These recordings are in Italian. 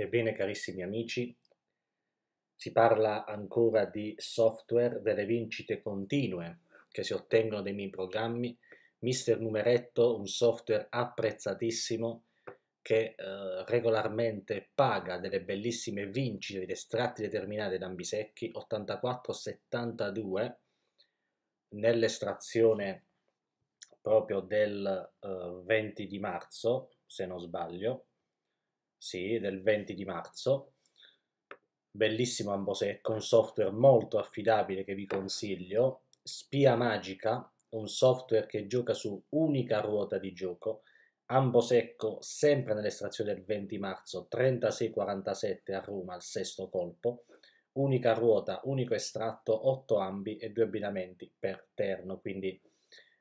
Ebbene carissimi amici, si parla ancora di software delle vincite continue che si ottengono dai miei programmi. Mister Numeretto, un software apprezzatissimo che eh, regolarmente paga delle bellissime vincite di estratti determinati da ambisecchi 84-72 nell'estrazione proprio del eh, 20 di marzo, se non sbaglio, sì, del 20 di marzo, bellissimo Ambosecco, un software molto affidabile che vi consiglio, Spia Magica, un software che gioca su unica ruota di gioco, Ambosecco sempre nell'estrazione del 20 marzo 36-47 a Roma al sesto colpo, unica ruota, unico estratto, 8 ambi e due abbinamenti per terno, quindi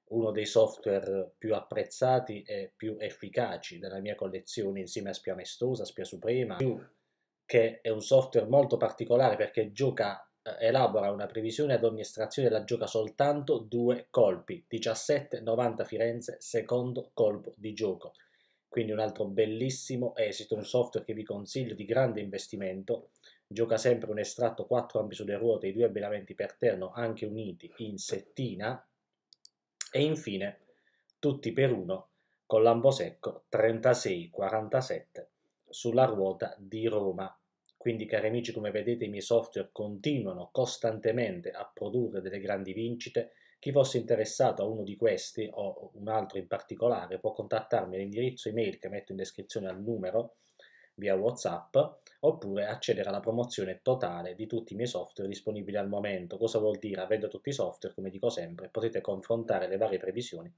uno dei software più apprezzati e più efficaci della mia collezione insieme a Spia Mestosa, Spia Suprema, che è un software molto particolare perché gioca, eh, elabora una previsione ad ogni estrazione e la gioca soltanto due colpi, 17-90 Firenze, secondo colpo di gioco. Quindi un altro bellissimo esito, un software che vi consiglio di grande investimento, gioca sempre un estratto 4 ampi sulle ruote, i due abbinamenti per terno anche uniti in settina, e infine tutti per uno con l'Ambosecco 36-47 sulla ruota di Roma. Quindi cari amici come vedete i miei software continuano costantemente a produrre delle grandi vincite. Chi fosse interessato a uno di questi o un altro in particolare può contattarmi all'indirizzo email che metto in descrizione al numero via Whatsapp oppure accedere alla promozione totale di tutti i miei software disponibili al momento. Cosa vuol dire? Avendo tutti i software, come dico sempre, potete confrontare le varie previsioni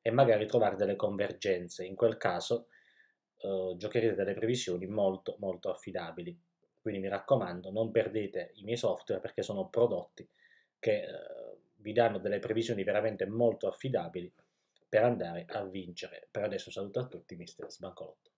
e magari trovare delle convergenze. In quel caso eh, giocherete delle previsioni molto molto affidabili. Quindi mi raccomando, non perdete i miei software perché sono prodotti che eh, vi danno delle previsioni veramente molto affidabili per andare a vincere. Per adesso saluto a tutti, mister Sbancolotto.